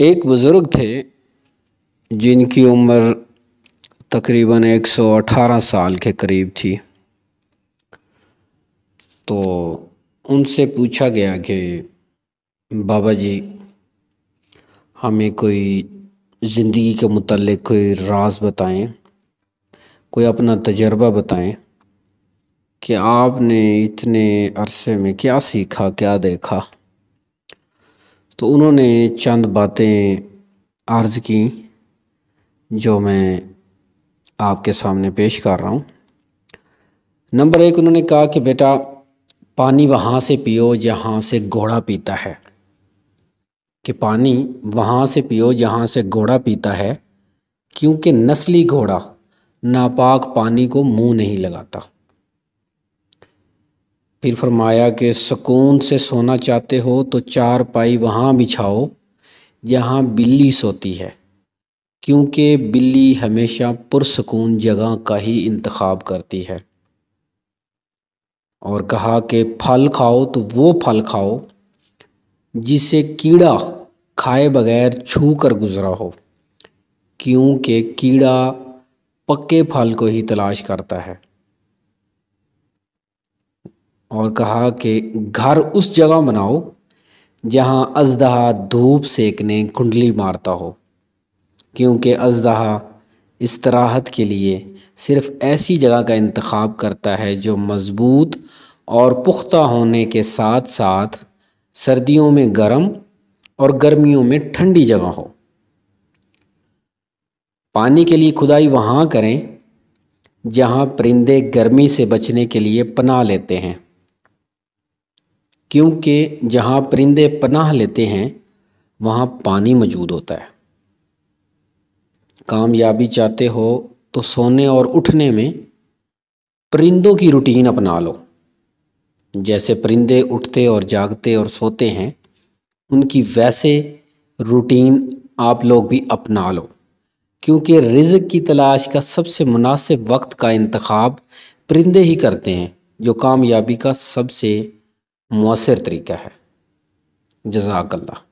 एक बुज़ुर्ग थे जिनकी उम्र तकरीबन 118 साल के करीब थी तो उनसे पूछा गया कि बाबा जी हमें कोई ज़िंदगी के मतलब कोई राज बताएं कोई अपना तजर्बा बताएं कि आपने इतने अरसे में क्या सीखा क्या देखा तो उन्होंने चंद बातें अर्ज़ की जो मैं आपके सामने पेश कर रहा हूँ नंबर एक उन्होंने कहा कि बेटा पानी वहाँ से पियो जहाँ से घोड़ा पीता है कि पानी वहाँ से पियो जहाँ से घोड़ा पीता है क्योंकि नस्ली घोड़ा नापाक पानी को मुंह नहीं लगाता फिर फरमाया कि सुकून से सोना चाहते हो तो चार पाई वहाँ बिछाओ जहाँ बिल्ली सोती है क्योंकि बिल्ली हमेशा पुरसकून जगह का ही इंतखब करती है और कहा कि फल खाओ तो वो फल खाओ जिसे कीड़ा खाए बगैर छू कर गुज़रा हो क्योंकि कीड़ा पक्के फल को ही तलाश करता है और कहा कि घर उस जगह बनाओ जहाँ अजदहा धूप सेकने कुंडली मारता हो क्योंकि अजदहा इसराहत के लिए सिर्फ ऐसी जगह का इंतखब करता है जो मज़बूत और पुख्ता होने के साथ साथ सर्दियों में गर्म और गर्मियों में ठंडी जगह हो पानी के लिए खुदाई वहाँ करें जहाँ परिंदे गर्मी से बचने के लिए पना लेते हैं क्योंकि जहाँ परिंदे पनाह लेते हैं वहाँ पानी मौजूद होता है कामयाबी चाहते हो तो सोने और उठने में परिंदों की रूटीन अपना लो जैसे परिंदे उठते और जागते और सोते हैं उनकी वैसे रूटीन आप लोग भी अपना लो क्योंकि रिज़ की तलाश का सबसे मुनासिब वक्त का इंतखब परिंदे ही करते हैं जो कामयाबी का सबसे मौसर तरीका है जजाकल्ला